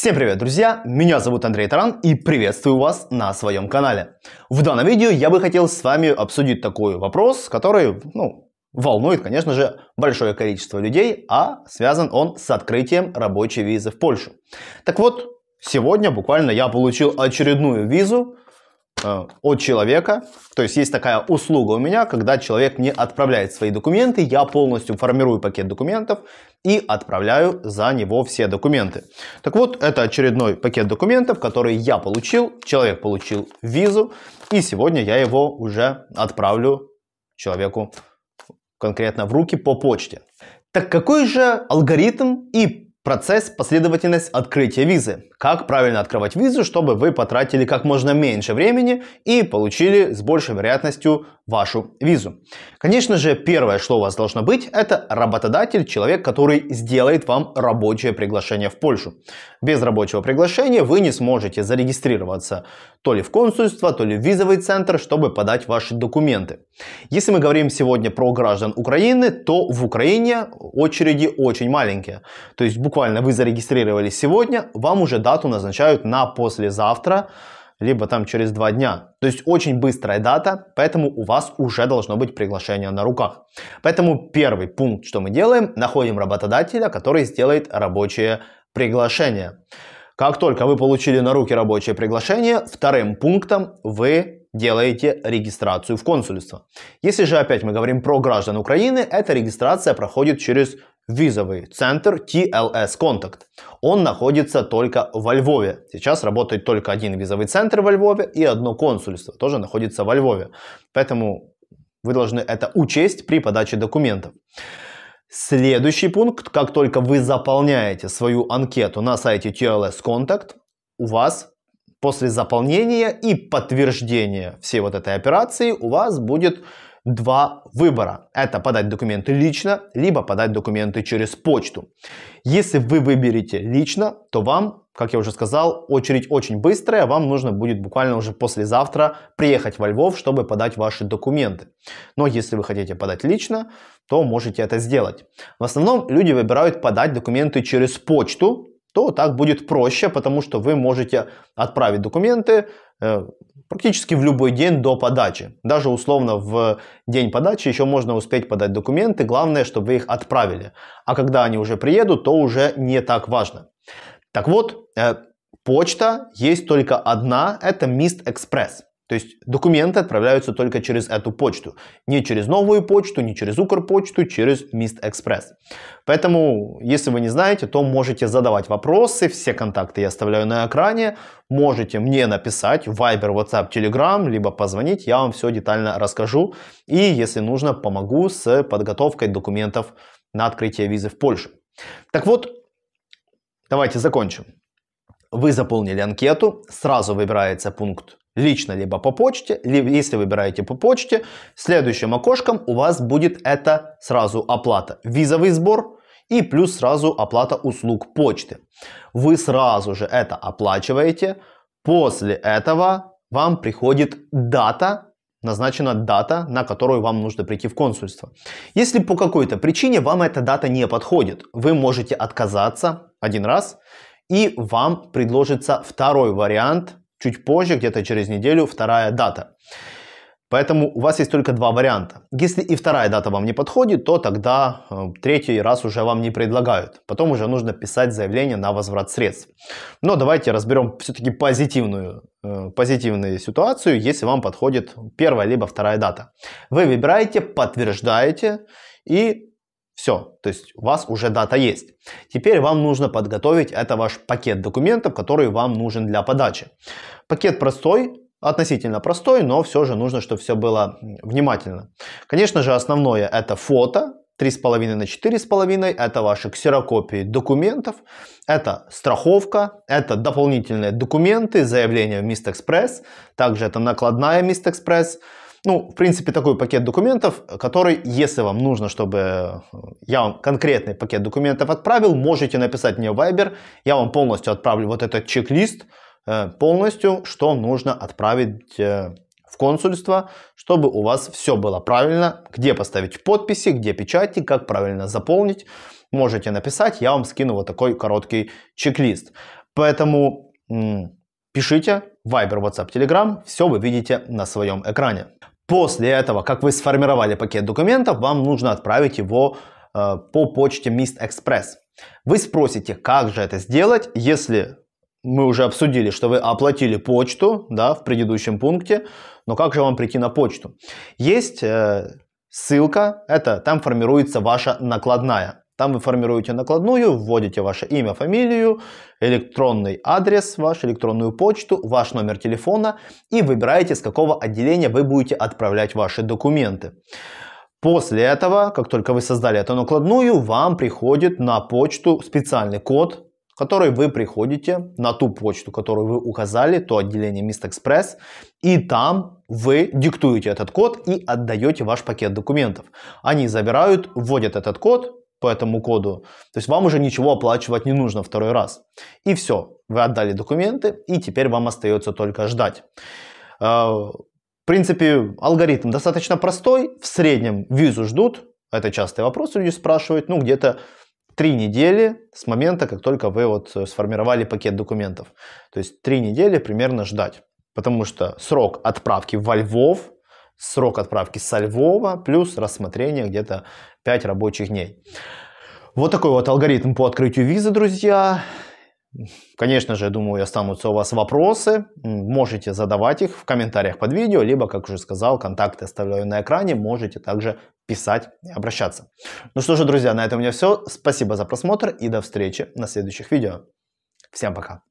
Всем привет, друзья! Меня зовут Андрей Таран и приветствую вас на своем канале. В данном видео я бы хотел с вами обсудить такой вопрос, который, ну, волнует, конечно же, большое количество людей, а связан он с открытием рабочей визы в Польшу. Так вот, сегодня буквально я получил очередную визу Э, от человека. То есть есть такая услуга у меня, когда человек мне отправляет свои документы, я полностью формирую пакет документов и отправляю за него все документы. Так вот, это очередной пакет документов, который я получил, человек получил визу, и сегодня я его уже отправлю человеку конкретно в руки по почте. Так какой же алгоритм и Процесс, последовательность открытия визы. Как правильно открывать визу, чтобы вы потратили как можно меньше времени и получили с большей вероятностью вашу визу. Конечно же, первое, что у вас должно быть, это работодатель, человек, который сделает вам рабочее приглашение в Польшу. Без рабочего приглашения вы не сможете зарегистрироваться то ли в консульство, то ли в визовый центр, чтобы подать ваши документы. Если мы говорим сегодня про граждан Украины, то в Украине очереди очень маленькие. То есть буквально вы зарегистрировались сегодня, вам уже дату назначают на послезавтра, либо там через два дня. То есть очень быстрая дата, поэтому у вас уже должно быть приглашение на руках. Поэтому первый пункт, что мы делаем, находим работодателя, который сделает рабочее приглашение. Как только вы получили на руки рабочее приглашение, вторым пунктом вы делаете регистрацию в консульство. Если же опять мы говорим про граждан Украины, эта регистрация проходит через визовый центр TLS Contact. Он находится только во Львове. Сейчас работает только один визовый центр во Львове и одно консульство тоже находится во Львове. Поэтому вы должны это учесть при подаче документов. Следующий пункт, как только вы заполняете свою анкету на сайте TLS Contact, у вас после заполнения и подтверждения всей вот этой операции у вас будет два выбора. Это подать документы лично, либо подать документы через почту. Если вы выберете лично, то вам, как я уже сказал, очередь очень быстрая. Вам нужно будет буквально уже послезавтра приехать во Львов, чтобы подать ваши документы. Но если вы хотите подать лично, то можете это сделать. В основном люди выбирают подать документы через почту, то так будет проще, потому что вы можете отправить документы, Э, практически в любой день до подачи. Даже условно в день подачи еще можно успеть подать документы, главное, чтобы вы их отправили. А когда они уже приедут, то уже не так важно. Так вот, э, почта есть только одна, это Mist Express. То есть документы отправляются только через эту почту. Не через новую почту, не через Укрпочту, через Мист Экспресс. Поэтому, если вы не знаете, то можете задавать вопросы. Все контакты я оставляю на экране. Можете мне написать в Viber, WhatsApp, Telegram, либо позвонить. Я вам все детально расскажу. И, если нужно, помогу с подготовкой документов на открытие визы в Польшу. Так вот, давайте закончим. Вы заполнили анкету, сразу выбирается пункт лично, либо по почте. Либо, если выбираете по почте, следующим окошком у вас будет это сразу оплата. Визовый сбор и плюс сразу оплата услуг почты. Вы сразу же это оплачиваете. После этого вам приходит дата, назначена дата, на которую вам нужно прийти в консульство. Если по какой-то причине вам эта дата не подходит, вы можете отказаться один раз, и вам предложится второй вариант – чуть позже, где-то через неделю, вторая дата. Поэтому у вас есть только два варианта. Если и вторая дата вам не подходит, то тогда э, третий раз уже вам не предлагают. Потом уже нужно писать заявление на возврат средств. Но давайте разберем все-таки позитивную, э, позитивную ситуацию, если вам подходит первая либо вторая дата. Вы выбираете, подтверждаете и все, то есть у вас уже дата есть. Теперь вам нужно подготовить, это ваш пакет документов, который вам нужен для подачи. Пакет простой, относительно простой, но все же нужно, чтобы все было внимательно. Конечно же, основное это фото, 3,5 на 4,5, это ваши ксерокопии документов, это страховка, это дополнительные документы, заявление в Мист также это накладная Мист Экспресс, ну, в принципе, такой пакет документов, который, если вам нужно, чтобы э, я вам конкретный пакет документов отправил, можете написать мне в Viber, я вам полностью отправлю вот этот чек-лист, э, полностью, что нужно отправить э, в консульство, чтобы у вас все было правильно, где поставить подписи, где печати, как правильно заполнить. Можете написать, я вам скину вот такой короткий чек-лист. Поэтому Пишите, Viber, WhatsApp, Telegram, все вы видите на своем экране. После этого, как вы сформировали пакет документов, вам нужно отправить его э, по почте Mist Express. Вы спросите, как же это сделать, если мы уже обсудили, что вы оплатили почту да, в предыдущем пункте, но как же вам прийти на почту? Есть э, ссылка, это там формируется ваша накладная. Там вы формируете накладную, вводите ваше имя, фамилию, электронный адрес ваш, электронную почту, ваш номер телефона и выбираете, с какого отделения вы будете отправлять ваши документы. После этого, как только вы создали эту накладную, вам приходит на почту специальный код, который вы приходите на ту почту, которую вы указали, то отделение Mist Express, и там вы диктуете этот код и отдаете ваш пакет документов. Они забирают, вводят этот код, по этому коду. То есть вам уже ничего оплачивать не нужно второй раз. И все, вы отдали документы, и теперь вам остается только ждать. Э, в принципе, алгоритм достаточно простой. В среднем визу ждут, это частый вопрос, люди спрашивают, ну где-то три недели с момента, как только вы вот э, сформировали пакет документов. То есть три недели примерно ждать. Потому что срок отправки во Львов срок отправки со Львова плюс рассмотрение где-то 5 рабочих дней. Вот такой вот алгоритм по открытию визы, друзья. Конечно же, я думаю, останутся у вас вопросы. Можете задавать их в комментариях под видео, либо, как уже сказал, контакты оставляю на экране. Можете также писать и обращаться. Ну что же, друзья, на этом у меня все. Спасибо за просмотр и до встречи на следующих видео. Всем пока.